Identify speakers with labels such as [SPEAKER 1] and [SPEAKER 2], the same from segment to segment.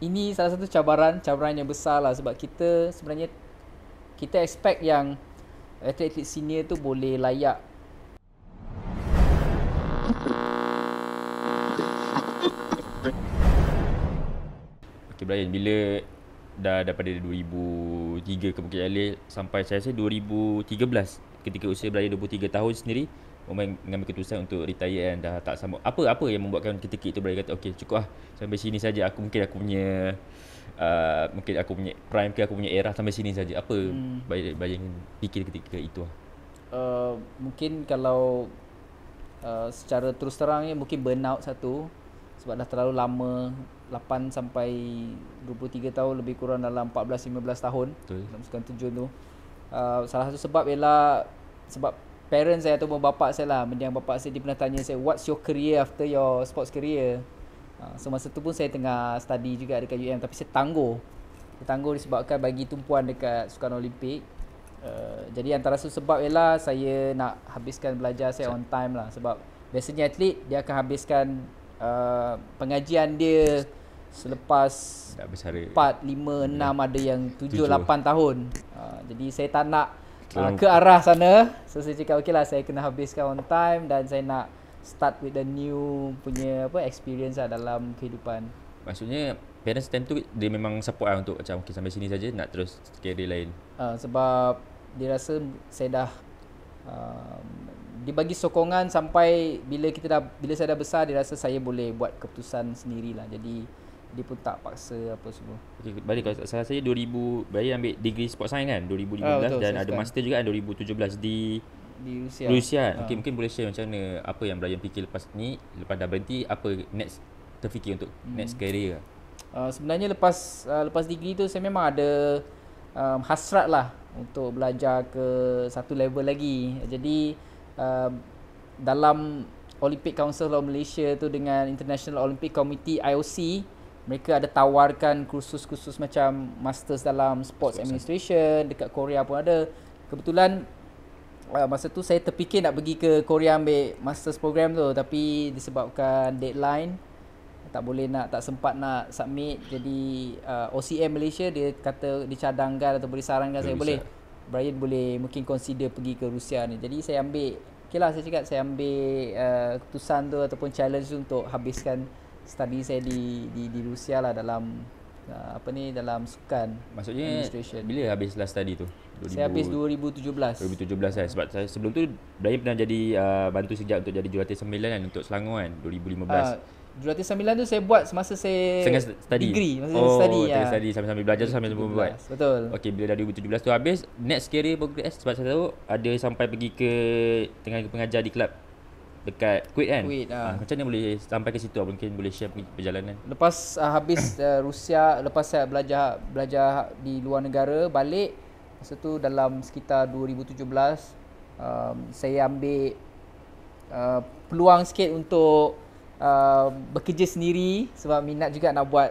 [SPEAKER 1] ini salah satu cabaran cabaran yang besar lah sebab kita sebenarnya kita expect yang atlet-atlet senior tu boleh layak
[SPEAKER 2] Okay Brian, bila dah daripada 2003 ke Bukit Jalil sampai saya rasa 2013 ketika usia Brian 23 tahun sendiri mengambil keputusan untuk retire kan dah tak sama apa apa yang membuatkan ketika itu berani kata okay, cukup lah sampai sini saja aku mungkin aku punya uh, mungkin aku punya prime ke aku punya era sampai sini saja apa hmm. bayang, bayang fikir ketika itu lah.
[SPEAKER 1] uh, mungkin kalau uh, secara terus terangnya mungkin out satu sebab dah terlalu lama 8 sampai 23 tahun lebih kurang dalam 14 15 tahun Betul. dalam sekian tujuan tu uh, salah satu sebab ialah sebab parents saya ataupun bapa saya lah mendiang bapa saya dia pernah tanya saya what's your career after your sports career uh, so masa tu pun saya tengah study juga dekat UM tapi saya tangguh saya tangguh disebabkan bagi tumpuan dekat sukan olimpik uh, jadi antara satu sebab ialah saya nak habiskan belajar saya on time lah sebab biasanya atlet dia akan habiskan uh, pengajian dia selepas tak 4, 5, 6 ada yang 7, 7. 8 tahun uh, jadi saya tak nak uh, ke arah sana. So saya cakap okay lah saya kena habiskan on time dan saya nak start with the new punya apa experience lah dalam kehidupan.
[SPEAKER 2] Maksudnya parents time tu dia memang support lah untuk macam okay sampai sini saja nak terus carry lain.
[SPEAKER 1] Uh, sebab dia rasa saya dah um, dia bagi sokongan sampai bila kita dah bila saya dah besar dia rasa saya boleh buat keputusan sendirilah. Jadi dia pun tak paksa apa semua.
[SPEAKER 2] Okey, balik kalau salah saya 2000, balik ambil degree sport science kan 2015 ah, betul, dan ada sekarang. master juga kan 2017 di di Rusia. Rusia. Ha. Okey, mungkin boleh share macam mana apa yang Brian fikir lepas ni, lepas dah berhenti apa next terfikir untuk hmm. next career.
[SPEAKER 1] Uh, sebenarnya lepas uh, lepas degree tu saya memang ada um, hasrat lah untuk belajar ke satu level lagi. Jadi uh, dalam Olympic Council of Malaysia tu dengan International Olympic Committee IOC mereka ada tawarkan kursus-kursus macam masters dalam sports, sports administration sahaja. dekat Korea pun ada kebetulan uh, masa tu saya terfikir nak pergi ke Korea ambil masters program tu tapi disebabkan deadline tak boleh nak tak sempat nak submit jadi uh, OCM Malaysia dia kata dicadangkan atau boleh sarankan Rusia. saya boleh Brian boleh mungkin consider pergi ke Rusia ni jadi saya ambil okay saya cakap saya ambil uh, keputusan tu ataupun challenge tu untuk habiskan study saya di di di Rusia lah dalam uh, apa ni dalam sukan maksudnya administration.
[SPEAKER 2] bila habis last study tu 2000, saya habis 2017 2017 saya sebab saya sebelum tu dah pernah jadi uh, bantu sejak untuk jadi jurati sembilan kan untuk Selangor kan 2015 uh,
[SPEAKER 1] Jurati Sembilan tu saya buat semasa saya Sengah study. degree masa oh, study ya. Oh, study sambil-sambil belajar tu sambil buat.
[SPEAKER 2] Betul. Okey, bila dah 2017 tu habis, next career progress sebab saya tahu ada sampai pergi ke tengah pengajar di kelab dekat Kuwait kan? Kuwait lah. Ha, macam mana boleh sampai ke situ? Mungkin boleh share perjalanan.
[SPEAKER 1] Lepas uh, habis uh, Rusia, lepas saya belajar belajar di luar negara, balik. Masa tu dalam sekitar 2017, um, saya ambil uh, peluang sikit untuk uh, bekerja sendiri sebab minat juga nak buat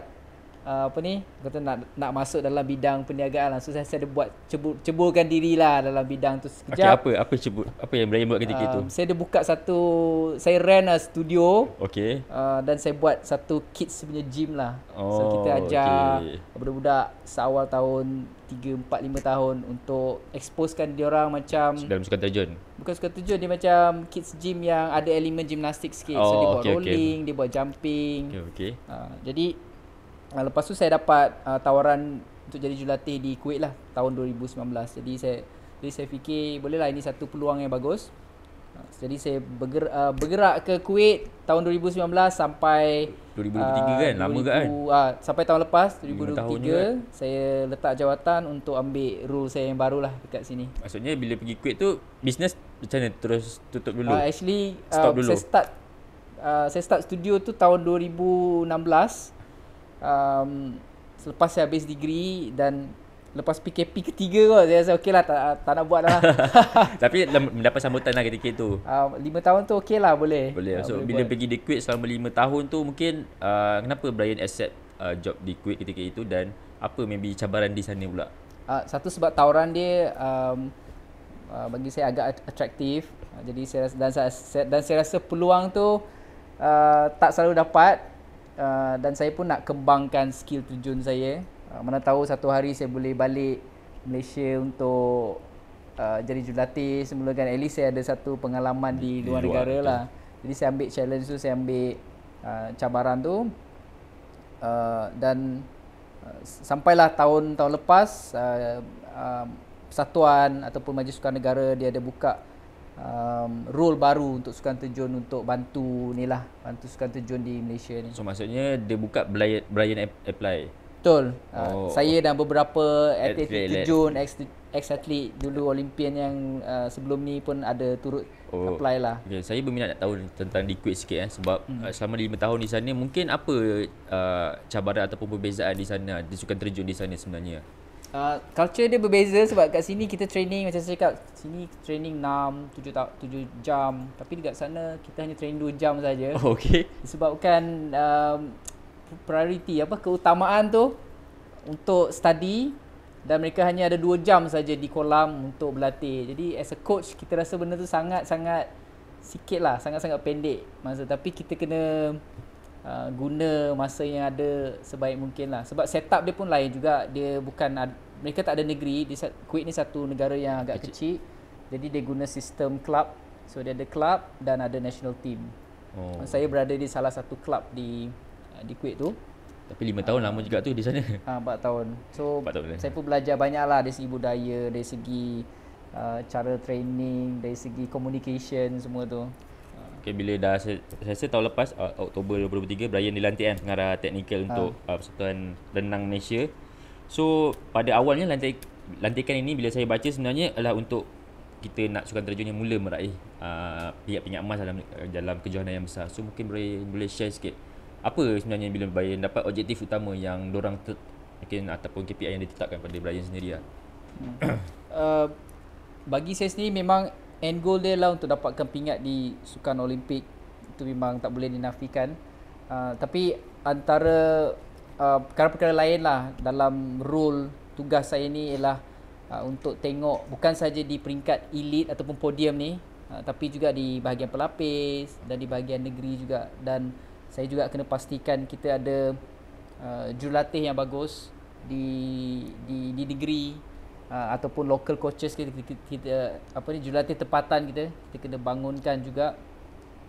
[SPEAKER 1] Ah, apa ni kata nak nak masuk dalam bidang perniagaan lah. So saya, saya ada buat cebur, ceburkan lah dalam bidang tu sekejap.
[SPEAKER 2] Okay, apa apa cebur apa yang berani buat ketika uh, itu?
[SPEAKER 1] Saya ada buka satu saya rent a studio. Okey. Uh, dan saya buat satu kids punya gym lah. Oh, so kita ajar okay. budak-budak seawal tahun 3, 4, 5 tahun untuk exposekan dia orang macam dalam sukan terjun. Bukan sukan terjun dia macam kids gym yang ada elemen gimnastik sikit. Oh, so dia okay, oh, buat rolling, okay. dia buat jumping. Okey. Okay. Uh, jadi uh, lepas tu saya dapat uh, tawaran untuk jadi jurulatih di Kuwait lah tahun 2019 jadi saya jadi saya fikir bolehlah ini satu peluang yang bagus uh, jadi saya berger, uh, bergerak ke Kuwait tahun 2019 sampai 2023 uh, kan lama ke kan uh, sampai tahun lepas 2023 kan? saya letak jawatan untuk ambil role saya yang baru lah dekat sini
[SPEAKER 2] maksudnya bila pergi Kuwait tu bisnes macam mana terus tutup dulu uh, actually uh, dulu. saya
[SPEAKER 1] start uh, saya start studio tu tahun 2016 um, selepas saya habis degree dan lepas PKP ketiga kot saya rasa okey lah tak, tak nak buat lah
[SPEAKER 2] tapi mendapat sambutan lah ketika tu
[SPEAKER 1] 5 um, tahun tu okey lah boleh boleh so boleh bila buat.
[SPEAKER 2] pergi di Kuwait selama 5 tahun tu mungkin uh, kenapa Brian accept uh, job di Kuwait ketika itu dan apa maybe cabaran di sana pula
[SPEAKER 1] uh, satu sebab tawaran dia um, uh, bagi saya agak atraktif uh, jadi saya rasa, dan, saya, dan saya rasa peluang tu uh, tak selalu dapat uh, dan saya pun nak kembangkan skill terjun saya. Uh, mana tahu satu hari saya boleh balik Malaysia untuk uh, jadi jurulatih semula kan at least saya ada satu pengalaman di, di luar negara itu. lah. Jadi saya ambil challenge tu, saya ambil uh, cabaran tu. Uh, dan uh, sampailah tahun-tahun lepas uh, uh, persatuan ataupun majlis sukan negara dia ada buka um, role baru untuk sukan terjun untuk bantu ni lah bantu sukan terjun di Malaysia ni. So
[SPEAKER 2] maksudnya dia buka Brian, Brian apply.
[SPEAKER 1] Betul. Ah, oh, uh, saya dan beberapa atlet terjun ex atlet dulu Olimpian yang uh, sebelum ni pun ada turut oh. apply lah.
[SPEAKER 2] Okay. saya berminat nak tahu tentang liquid sikit eh sebab hmm. uh, selama lima tahun di sana mungkin apa uh, cabaran ataupun perbezaan di sana di sukan terjun di sana sebenarnya.
[SPEAKER 1] Ah, culture dia berbeza sebab kat sini kita training macam saya cakap sini training 6 7 7 jam tapi dekat sana kita hanya training 2 jam saja. Oh, okay. Disebabkan um, priority apa keutamaan tu untuk study dan mereka hanya ada 2 jam saja di kolam untuk berlatih. Jadi as a coach kita rasa benda tu sangat-sangat sikit lah sangat-sangat pendek masa tapi kita kena Uh, guna masa yang ada sebaik mungkin lah sebab setup dia pun lain juga dia bukan mereka tak ada negeri di Kuwait ni satu negara yang agak kecil. kecil jadi dia guna sistem club so dia ada club dan ada national team oh. saya berada di salah satu club di uh, di Kuwait tu
[SPEAKER 2] tapi lima tahun lama juga tu di sana
[SPEAKER 1] ah uh, tahun so 4 tahun eh? saya pun belajar banyaklah dari segi budaya dari segi uh, cara training dari segi communication semua tu
[SPEAKER 2] Okay, bila dah saya rasa tahun lepas uh, Oktober 2023 Brian dilantik kan pengarah teknikal ah. untuk uh. Uh, persatuan renang Malaysia So pada awalnya lantai lantikan ini bila saya baca sebenarnya adalah untuk kita nak sukan terjun yang mula meraih uh, pihak pihak emas dalam uh, dalam kejohanan yang besar. So mungkin boleh boleh share sikit apa sebenarnya bila Brian dapat objektif utama yang dorang ter, mungkin ataupun KPI yang ditetapkan pada Brian sendiri lah.
[SPEAKER 1] Hmm. uh, bagi saya sendiri memang end goal dia lah untuk dapatkan pingat di sukan Olimpik itu memang tak boleh dinafikan. Uh, tapi antara Uh, perkara-perkara lain lah dalam role tugas saya ni ialah uh, untuk tengok bukan saja di peringkat elite ataupun podium ni uh, tapi juga di bahagian pelapis dan di bahagian negeri juga dan saya juga kena pastikan kita ada uh, jurulatih yang bagus di di di negeri uh, ataupun local coaches kita, kita, kita, kita apa ni jurulatih tempatan kita kita kena bangunkan juga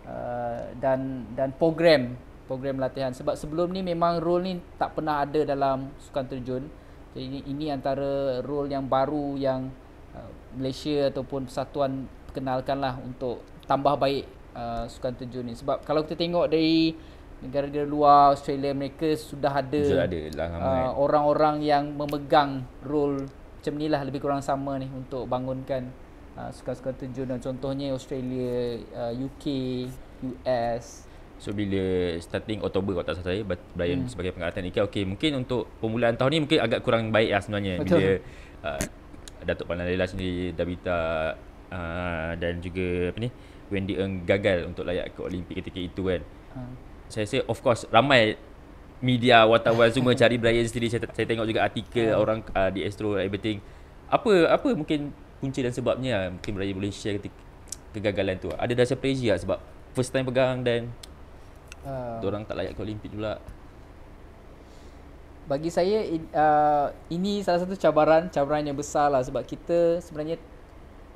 [SPEAKER 1] uh, dan dan program program latihan sebab sebelum ni memang role ni tak pernah ada dalam sukan terjun. Jadi ini, ini antara role yang baru yang uh, Malaysia ataupun persatuan kenalkan lah untuk tambah baik uh, sukan terjun ni sebab kalau kita tengok dari negara-negara luar Australia mereka sudah ada ada lah uh, orang-orang yang memegang role macam ni lah lebih kurang sama ni untuk bangunkan uh, sukan-sukan terjun dan contohnya Australia, uh, UK, US
[SPEAKER 2] So bila starting Oktober kalau tak salah saya Brian hmm. sebagai pengarah teknikal Okay mungkin untuk permulaan tahun ni mungkin agak kurang baik lah sebenarnya Betul. Bila uh, Datuk Pandang Lela sendiri, Dabita uh, dan juga apa ni Wendy Eng gagal untuk layak ke Olimpik ketika itu kan hmm. Saya rasa of course ramai media wartawan semua cari Brian sendiri saya, saya tengok juga artikel hmm. orang uh, di Astro everything apa apa mungkin kunci dan sebabnya lah mungkin Brian boleh share ketika kegagalan tu ada dasar pressure lah sebab first time pegang dan uh. Ah. orang tak layak ke Olimpik pula
[SPEAKER 1] bagi saya uh, ini salah satu cabaran cabaran yang besar lah sebab kita sebenarnya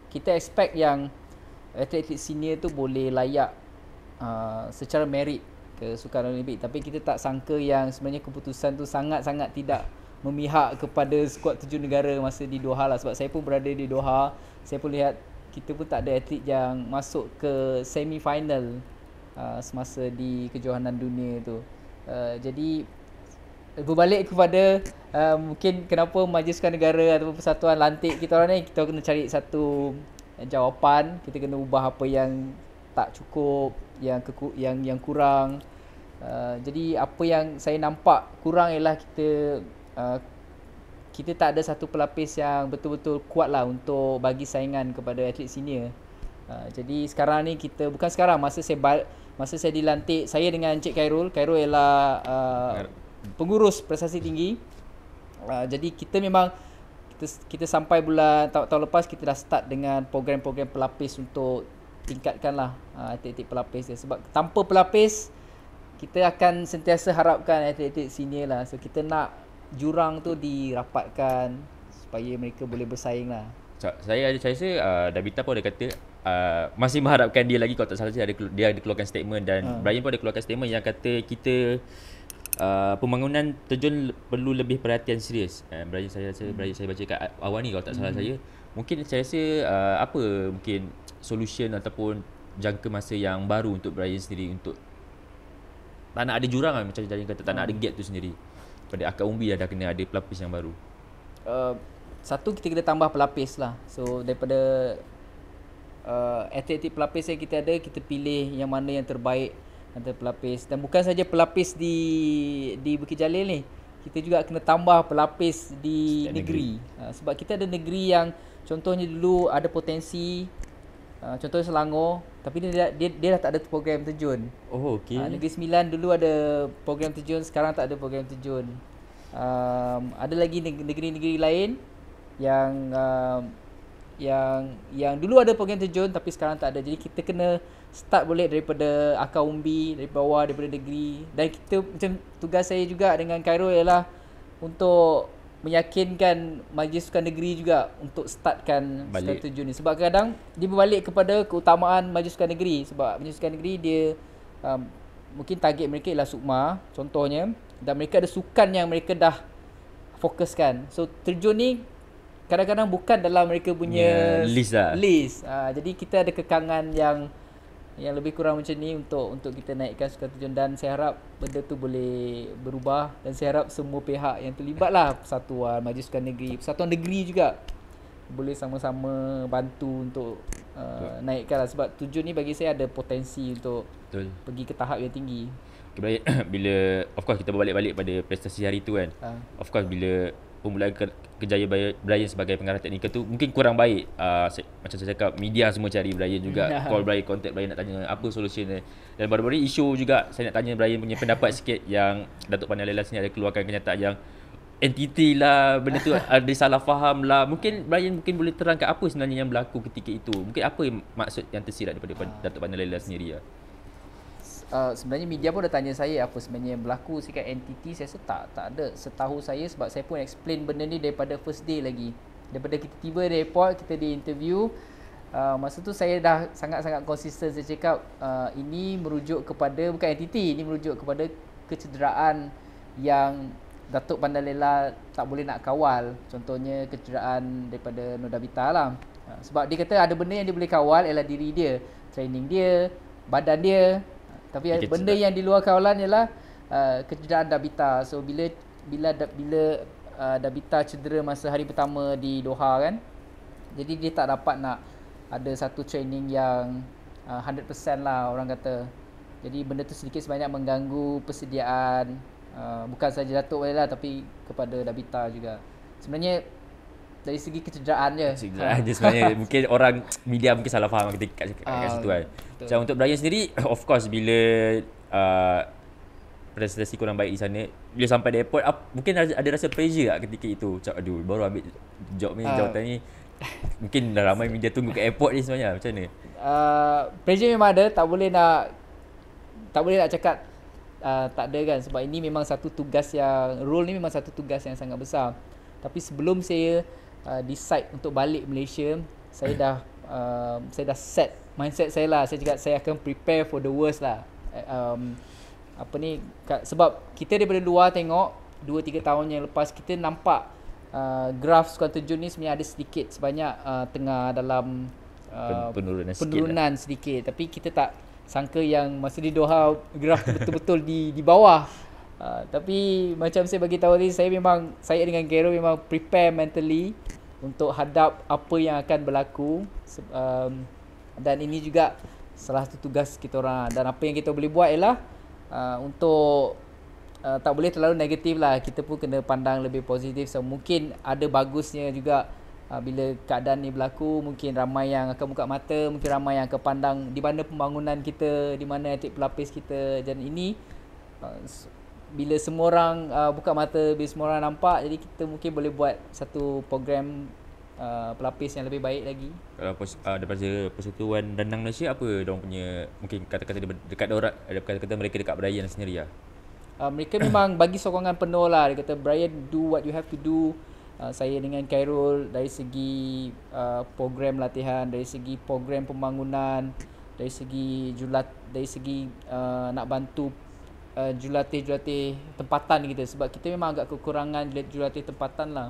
[SPEAKER 1] kita expect yang atlet-atlet senior tu boleh layak uh, secara merit ke sukan olimpik tapi kita tak sangka yang sebenarnya keputusan tu sangat-sangat tidak memihak kepada skuad tujuh negara masa di Doha lah sebab saya pun berada di Doha saya pun lihat kita pun tak ada atlet yang masuk ke semi final Uh, semasa di kejohanan dunia tu. Uh, jadi berbalik kepada uh, mungkin kenapa majiskan negara atau persatuan lantik kita orang ni kita kena cari satu eh, jawapan, kita kena ubah apa yang tak cukup, yang keku- yang yang kurang. Uh, jadi apa yang saya nampak kurang ialah kita uh, kita tak ada satu pelapis yang betul-betul kuat lah untuk bagi saingan kepada atlet senior. Uh, jadi sekarang ni kita bukan sekarang masa saya balik masa saya dilantik saya dengan Cik Kairul. Kairul ialah uh, pengurus prestasi tinggi uh, jadi kita memang kita, kita sampai bulan tahun, tahun lepas kita dah start dengan program-program pelapis untuk tingkatkanlah uh, atlet-atlet pelapis dia. sebab tanpa pelapis kita akan sentiasa harapkan atlet-atlet senior lah so kita nak jurang tu dirapatkan supaya mereka boleh bersaing lah
[SPEAKER 2] saya ada saya rasa uh, Davita pun ada kata uh, masih mengharapkan dia lagi kalau tak salah dia ada dia ada keluarkan statement dan uh. Hmm. Brian pun ada keluarkan statement yang kata kita Uh, pembangunan terjun perlu lebih perhatian serius. Eh, Brian saya rasa hmm. Brian saya baca kat awal ni kalau tak salah hmm. saya. Mungkin saya rasa uh, apa mungkin solution ataupun jangka masa yang baru untuk Brian sendiri untuk tak nak ada jurang lah, macam Brian kata tak hmm. nak ada hmm. gap tu sendiri. Pada akad umbi dah, dah kena ada pelapis yang baru.
[SPEAKER 1] Uh, satu kita kena tambah pelapis lah so daripada uh, atletik pelapis yang kita ada kita pilih yang mana yang terbaik antara pelapis dan bukan saja pelapis di di Bukit Jalil ni kita juga kena tambah pelapis di Setiap negeri, negeri. Uh, sebab kita ada negeri yang contohnya dulu ada potensi uh, contohnya Selangor tapi dia, dia dia dah tak ada program terjun oh okey uh, negeri Sembilan dulu ada program terjun sekarang tak ada program terjun um, ada lagi negeri-negeri lain yang uh, yang yang dulu ada program terjun tapi sekarang tak ada. Jadi kita kena start boleh daripada akar umbi, dari bawah, daripada negeri. Dan kita macam tugas saya juga dengan Cairo ialah untuk meyakinkan majlis sukan negeri juga untuk startkan Balik. sukan terjun ni sebab kadang dia berbalik kepada keutamaan majlis sukan negeri sebab majlis sukan negeri dia um, mungkin target mereka ialah sukma contohnya dan mereka ada sukan yang mereka dah fokuskan so terjun ni kadang-kadang bukan dalam mereka punya yeah, list lah. list uh, jadi kita ada kekangan yang yang lebih kurang macam ni untuk untuk kita naikkan suka tujuan dan saya harap benda tu boleh berubah dan saya harap semua pihak yang terlibat lah persatuan majlis suka negeri persatuan negeri juga boleh sama-sama bantu untuk uh, naikkan lah sebab tujuan ni bagi saya ada potensi untuk Betul. pergi ke tahap yang tinggi
[SPEAKER 2] okay, bila of course kita berbalik-balik pada prestasi hari tu kan uh. of course bila pemulihan ke- kejayaan Brian sebagai pengarah teknikal tu mungkin kurang baik uh, se- macam saya cakap media semua cari Brian juga nah. call Brian contact Brian nak tanya apa solution dia dan baru-baru ni isu juga saya nak tanya Brian punya pendapat sikit yang Datuk Pandang Lelas ni ada keluarkan kenyataan yang entiti lah benda tu ada salah faham lah mungkin Brian mungkin boleh terangkan apa sebenarnya yang berlaku ketika itu mungkin apa yang maksud yang tersirat daripada uh, Datuk Pandang Lelas sendiri lah
[SPEAKER 1] Eh, sebenarnya media pun dah tanya saya apa sebenarnya yang berlaku sikap entiti saya rasa tak tak ada setahu saya sebab saya pun explain benda ni daripada first day lagi daripada kita tiba di airport kita di interview Uh, masa tu saya dah sangat-sangat konsisten saya cakap uh, ini merujuk kepada bukan entiti ini merujuk kepada kecederaan yang Datuk Bandar tak boleh nak kawal contohnya kecederaan daripada Nodabita lah sebab dia kata ada benda yang dia boleh kawal ialah diri dia training dia badan dia tapi Kita benda cedak. yang di luar kawalan ialah uh, kecederaan Dabita. So bila bila bila uh, Dabita cedera masa hari pertama di Doha kan. Jadi dia tak dapat nak ada satu training yang uh, 100% lah orang kata. Jadi benda tu sedikit sebanyak mengganggu persediaan uh, bukan saja Datuk Walilah tapi kepada Dabita juga. Sebenarnya dari segi kecederaan dia. Kecederaan dia sebenarnya
[SPEAKER 2] mungkin orang media mungkin salah faham kita kat, kat, kat uh, situ kan. Macam untuk Brian sendiri of course bila uh, prestasi kurang baik di sana bila sampai di airport uh, mungkin ada, ada rasa pressure lah ketika itu. Macam aduh baru ambil job ni uh, ah. jawatan ni mungkin dah ramai media tunggu kat airport ni sebenarnya macam mana?
[SPEAKER 1] Uh, pressure memang ada tak boleh nak tak boleh nak cakap uh, tak ada kan sebab ini memang satu tugas yang role ni memang satu tugas yang sangat besar. Tapi sebelum saya uh, decide untuk balik Malaysia saya dah uh, saya dah set mindset saya lah saya cakap saya akan prepare for the worst lah eh, um, apa ni sebab kita daripada luar tengok 2 3 tahun yang lepas kita nampak uh, graf sukan terjun ni sebenarnya ada sedikit sebanyak uh, tengah dalam uh, penurunan, sikit penurunan lah. sedikit tapi kita tak sangka yang masa di Doha graf betul-betul di di bawah Ah, tapi macam saya bagi tahu ni saya memang saya dengan Gero memang prepare mentally untuk hadap apa yang akan berlaku um, dan ini juga salah satu tugas kita orang dan apa yang kita boleh buat ialah uh, untuk uh, tak boleh terlalu negatif lah kita pun kena pandang lebih positif so mungkin ada bagusnya juga uh, bila keadaan ni berlaku mungkin ramai yang akan buka mata mungkin ramai yang akan pandang di mana pembangunan kita di mana etik pelapis kita dan ini uh, bila semua orang uh, buka mata bila semua orang nampak jadi kita mungkin boleh buat satu program uh, pelapis yang lebih baik lagi
[SPEAKER 2] kalau pos, uh, daripada persatuan danang Malaysia apa dia punya mungkin kata-kata dekat orang ada kata-kata mereka dekat Brian sendiri ya.
[SPEAKER 1] uh, mereka memang bagi sokongan penuh lah dia kata Brian do what you have to do uh, saya dengan Khairul dari segi uh, program latihan dari segi program pembangunan dari segi julat dari segi uh, nak bantu uh, jurulatih-jurulatih tempatan kita sebab kita memang agak kekurangan jurulatih tempatan lah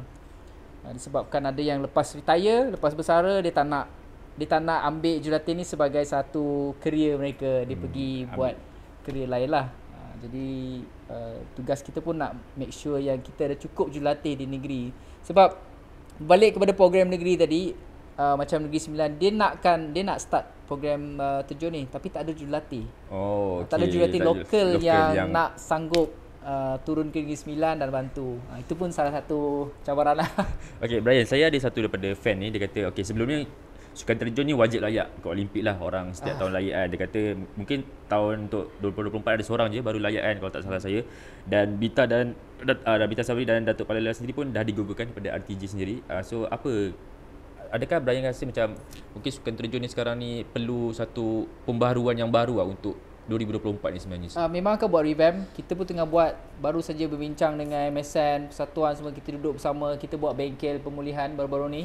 [SPEAKER 1] uh, disebabkan ada yang lepas retire, lepas bersara dia tak nak dia tak nak ambil jurulatih ni sebagai satu kerja mereka dia hmm, pergi ambil. buat kerja lain lah uh, jadi uh, tugas kita pun nak make sure yang kita ada cukup jurulatih di negeri sebab balik kepada program negeri tadi uh, macam negeri sembilan dia nakkan dia nak start program uh, terjun ni tapi tak ada jurulatih. Oh, okay. tak ada jurulatih lokal, yang, yang nak sanggup uh, turun ke Negeri Sembilan dan bantu. Uh, itu pun salah satu cabaran lah.
[SPEAKER 2] Okey Brian, saya ada satu daripada fan ni dia kata okey sebelum ni sukan terjun ni wajib layak ke Olimpik lah orang setiap ah. tahun layak kan. Dia kata mungkin tahun untuk 2024 ada seorang je baru layak kan kalau tak salah saya. Dan Bita dan uh, Bita Sabri dan Datuk Palela sendiri pun dah digugurkan kepada RTG sendiri. Uh, so apa adakah Brian rasa macam mungkin sukan terjun ni sekarang ni perlu satu pembaharuan yang baru lah untuk 2024 ni sebenarnya?
[SPEAKER 1] Uh, memang akan buat revamp. Kita pun tengah buat baru saja berbincang dengan MSN, persatuan semua kita duduk bersama. Kita buat bengkel pemulihan baru-baru ni.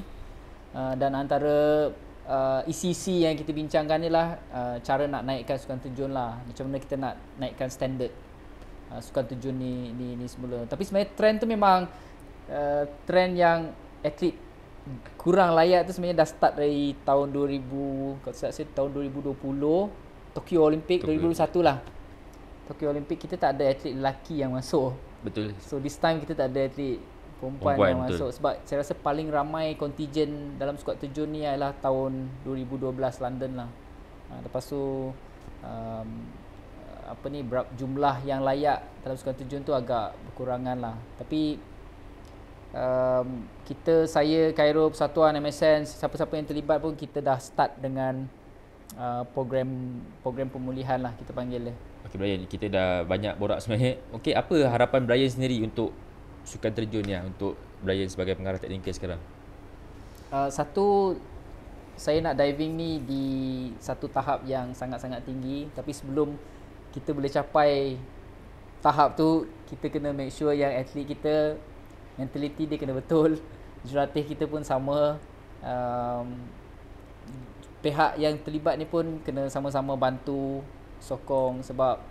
[SPEAKER 1] Uh, dan antara uh, ah, ECC yang kita bincangkan ni lah uh, cara nak naikkan sukan terjun lah. Macam mana kita nak naikkan standard uh, sukan terjun ni, ni, ni semula. Tapi sebenarnya trend tu memang uh, trend yang atlet kurang layak tu sebenarnya dah start dari tahun 2000 kalau saya tahun 2020 Tokyo Olympic Tokyo. 2021 lah Tokyo Olympic kita tak ada atlet lelaki yang masuk betul so this time kita tak ada atlet perempuan, perempuan yang betul. masuk sebab saya rasa paling ramai kontingen dalam skuad terjun ni ialah tahun 2012 London lah ha, lepas tu um, apa ni jumlah yang layak dalam skuad terjun tu agak berkurangan lah tapi um, kita saya Cairo Persatuan MSN siapa-siapa yang terlibat pun kita dah start dengan uh, program program pemulihan lah kita panggil dia.
[SPEAKER 2] Okey Brian, kita dah banyak borak sebenarnya. Okey, apa harapan Brian sendiri untuk sukan terjun ni ya, untuk Brian sebagai pengarah teknikal sekarang?
[SPEAKER 1] Uh, satu saya nak diving ni di satu tahap yang sangat-sangat tinggi tapi sebelum kita boleh capai tahap tu kita kena make sure yang atlet kita mentality dia kena betul jurulatih kita pun sama um, pihak yang terlibat ni pun kena sama-sama bantu sokong sebab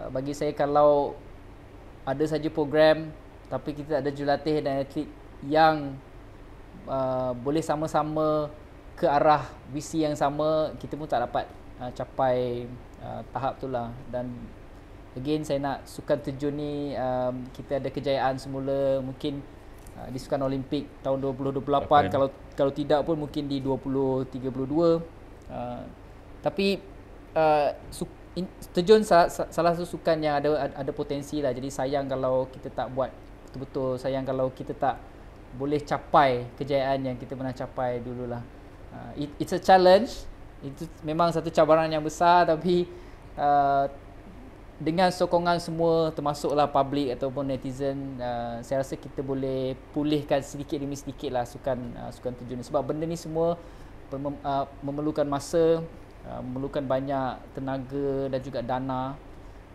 [SPEAKER 1] uh, bagi saya kalau ada saja program tapi kita ada jurulatih dan atlet yang uh, boleh sama-sama ke arah visi yang sama kita pun tak dapat uh, capai uh, tahap tu lah dan again saya nak sukan terjun ni um, kita ada kejayaan semula mungkin uh, di sukan olimpik tahun 2028 Lapan. kalau kalau tidak pun mungkin di 2032 uh, tapi uh, su- in, terjun salah, salah satu sukan yang ada ada potensi lah jadi sayang kalau kita tak buat betul-betul sayang kalau kita tak boleh capai kejayaan yang kita pernah capai dululah uh, it, it's a challenge itu memang satu cabaran yang besar tapi uh, dengan sokongan semua termasuklah public ataupun netizen uh, saya rasa kita boleh pulihkan sedikit demi sedikit lah sukan uh, sukan terjun sebab benda ni semua mem- uh, memerlukan masa uh, memerlukan banyak tenaga dan juga dana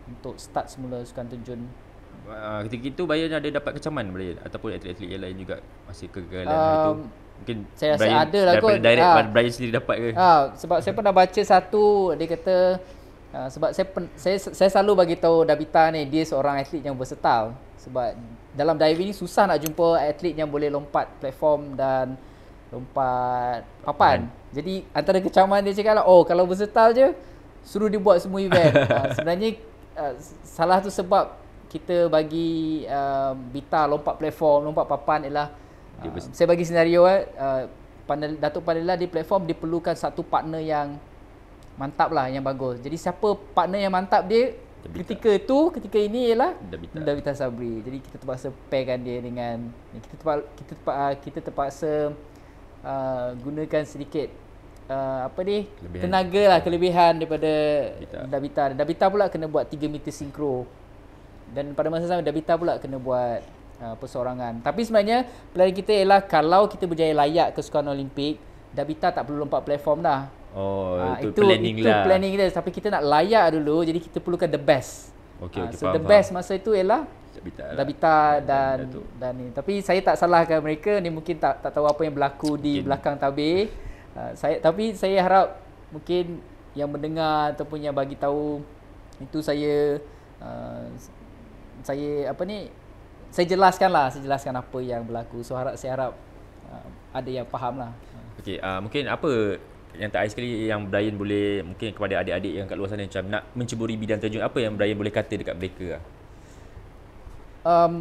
[SPEAKER 1] untuk start semula sukan terjun
[SPEAKER 2] uh, ketika itu Bayern ada dapat kecaman Brian ataupun atlet-atlet yang lain juga masih kegagalan um, hari itu mungkin saya rasa ada lah kot direct uh, Brian sendiri dapat ke
[SPEAKER 1] uh, sebab saya pernah baca satu dia kata Ah, sebab saya, pen, saya saya selalu bagi tahu Dabita ni dia seorang atlet yang bersetal sebab dalam diving ni susah nak jumpa atlet yang boleh lompat platform dan lompat papan. Man. Jadi antara kecaman dia cakaplah oh kalau bersetal je suruh dia buat semua event. uh, sebenarnya uh, salah tu sebab kita bagi uh, Bita lompat platform, lompat papan ialah uh, saya bagi senario eh uh, Datuk Pandela di platform diperlukan satu partner yang mantap lah yang bagus. Jadi siapa partner yang mantap dia Debita. ketika itu, ketika ini ialah Debita. Davita Sabri. Jadi kita terpaksa pairkan dia dengan kita terpaksa ah, kita terpaksa, kita terpaksa uh, gunakan sedikit uh, apa ni tenaga lah kelebihan daripada Davita. Davita. Davita pula kena buat 3 meter sinkro. Dan pada masa sama Davita pula kena buat uh, persorangan. Tapi sebenarnya plan kita ialah kalau kita berjaya layak ke sukan Olimpik, Davita tak perlu lompat platform dah. Oh, uh, itu, itu planning itu lah. Itu planning kita. Tapi kita nak layak dulu. Jadi, kita perlukan the best.
[SPEAKER 2] Okay, ah, okay, uh, so, faham, the faham. best
[SPEAKER 1] masa itu ialah Dabita, lah. dan Dabita dan ni. Tapi, saya tak salahkan mereka. Ni mungkin tak tak tahu apa yang berlaku mungkin. di belakang tabi Uh, ah, saya, tapi, saya harap mungkin yang mendengar ataupun yang bagi tahu itu saya uh, saya apa ni saya jelaskan lah saya jelaskan apa yang berlaku so harap saya harap uh, ada yang fahamlah
[SPEAKER 2] okey uh, mungkin apa yang terakhir sekali yang Brian boleh mungkin kepada adik-adik yang kat luar sana macam nak menceburi bidang terjun apa yang Brian boleh kata dekat mereka lah?
[SPEAKER 1] um,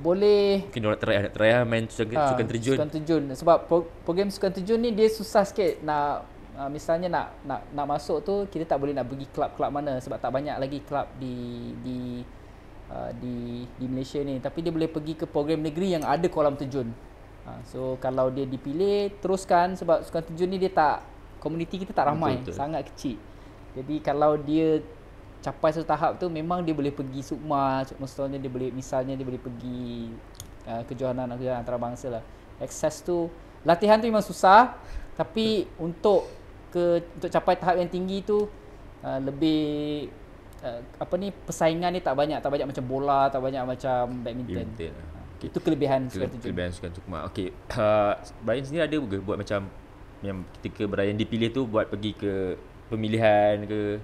[SPEAKER 1] boleh
[SPEAKER 2] mungkin orang try nak try lah main sukan, ha, sukan terjun sukan
[SPEAKER 1] terjun sebab program sukan terjun ni dia susah sikit nak uh, misalnya nak nak nak masuk tu kita tak boleh nak pergi kelab-kelab mana sebab tak banyak lagi kelab di di uh, di di Malaysia ni tapi dia boleh pergi ke program negeri yang ada kolam terjun ha, So kalau dia dipilih Teruskan Sebab sukan terjun ni dia tak komuniti kita tak ramai betul, betul. Sangat kecil Jadi kalau dia Capai satu tahap tu Memang dia boleh pergi Sukma Maksudnya dia boleh Misalnya dia boleh pergi uh, Kejohanan Kejohanan antarabangsa lah Akses tu Latihan tu memang susah Tapi Untuk ke Untuk capai tahap yang tinggi tu uh, Lebih Uh, apa ni persaingan ni tak banyak tak banyak macam bola tak banyak macam badminton.
[SPEAKER 2] Uh, Okay. Itu kelebihan Kele- sukan terjun. Kelebihan sukan terjun. okay Uh, ah, Brian sendiri ada ke buat macam yang ketika Brian dipilih tu buat pergi ke pemilihan ke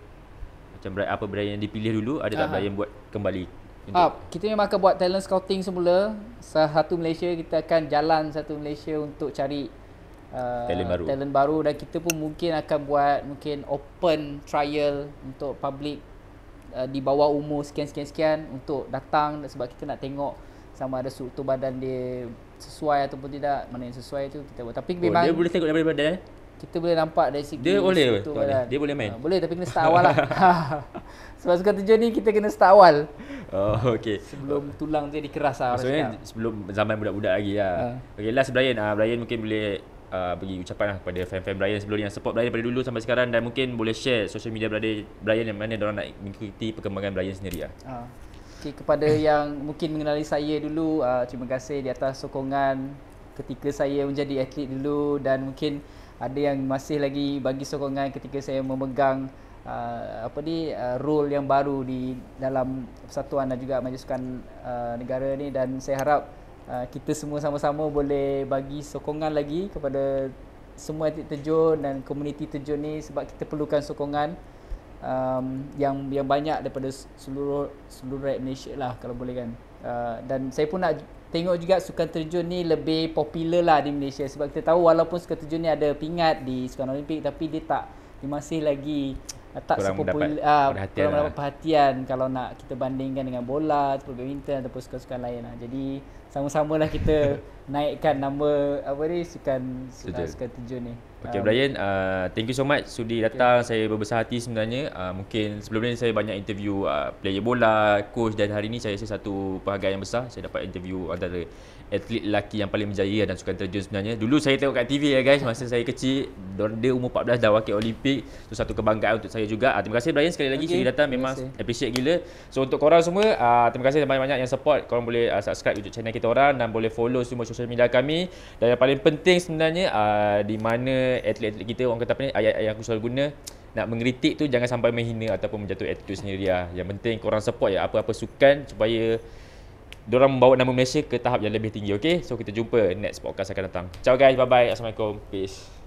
[SPEAKER 2] macam Brian, apa Brian yang dipilih dulu ada tak uh-huh. Brian buat kembali untuk uh,
[SPEAKER 1] kita memang akan buat talent scouting semula satu Malaysia kita akan jalan satu Malaysia untuk cari Uh, talent baru talent baru dan kita pun mungkin akan buat mungkin open trial untuk public uh, di bawah umur sekian-sekian-sekian untuk datang sebab kita nak tengok sama ada struktur badan dia sesuai ataupun tidak mana yang sesuai tu kita buat tapi oh, memang dia boleh tengok daripada badan eh? kita boleh nampak dari segi dia boleh badan. dia boleh main ha, boleh tapi kena start awal lah sebab suka tujuan ni kita kena start awal
[SPEAKER 2] oh okey sebelum
[SPEAKER 1] tulang dia dikeras lah maksudnya
[SPEAKER 2] sebelum zaman budak-budak lagi lah ha. Ah. okey last Brian uh, Brian mungkin boleh uh, bagi ucapan lah kepada fan-fan Brian sebelum ni yang support Brian dari dulu sampai sekarang dan mungkin boleh share social media Brian yang mana orang nak mengikuti perkembangan Brian sendiri lah.
[SPEAKER 1] Ha. Okay, kepada yang mungkin mengenali saya dulu, uh, terima kasih di atas sokongan ketika saya menjadi atlet dulu dan mungkin ada yang masih lagi bagi sokongan ketika saya memegang uh, apa ni uh, role yang baru di dalam persatuan dan juga majlis sukan uh, negara ni dan saya harap uh, kita semua sama-sama boleh bagi sokongan lagi kepada semua atlet terjun dan komuniti terjun ni sebab kita perlukan sokongan um, yang yang banyak daripada seluruh seluruh rakyat Malaysia lah kalau boleh kan uh, dan saya pun nak tengok juga sukan terjun ni lebih popular lah di Malaysia sebab kita tahu walaupun sukan terjun ni ada pingat di sukan Olimpik tapi dia tak dia masih lagi uh, tak kurang sepopular mendapat uh, perhatian kurang lah. perhatian kalau nak kita bandingkan dengan bola, sepak bola ataupun sukan-sukan lain lah. Jadi sama sama lah kita naikkan nama apa ni sukan sukan, sukan terjun ni. Okay um, Brian,
[SPEAKER 2] uh, thank you so much sudi datang. Okay. Saya berbesar hati sebenarnya. Uh, mungkin sebelum ni saya banyak interview uh, player bola, coach dan hari ni saya rasa satu penghargaan yang besar. Saya dapat interview antara atlet lelaki yang paling berjaya dan sukan terjun sebenarnya. Dulu saya tengok kat TV ya guys masa saya kecil. Dia umur 14 dah wakil Olimpik. Itu satu kebanggaan untuk saya juga. Uh, terima kasih Brian sekali lagi okay. sudi datang. Memang appreciate gila. So untuk korang semua, uh, terima kasih banyak-banyak yang support. Korang boleh uh, subscribe YouTube channel kita kata orang dan boleh follow semua sosial media kami dan yang paling penting sebenarnya uh, di mana atlet-atlet kita orang kata apa ni ayat yang aku selalu guna nak mengkritik tu jangan sampai menghina ataupun menjatuh attitude sendiri lah. Yang penting korang support ya apa-apa sukan supaya diorang membawa nama Malaysia ke tahap yang lebih tinggi. Okey, so kita jumpa next podcast akan datang. Ciao guys, bye-bye. Assalamualaikum. Peace.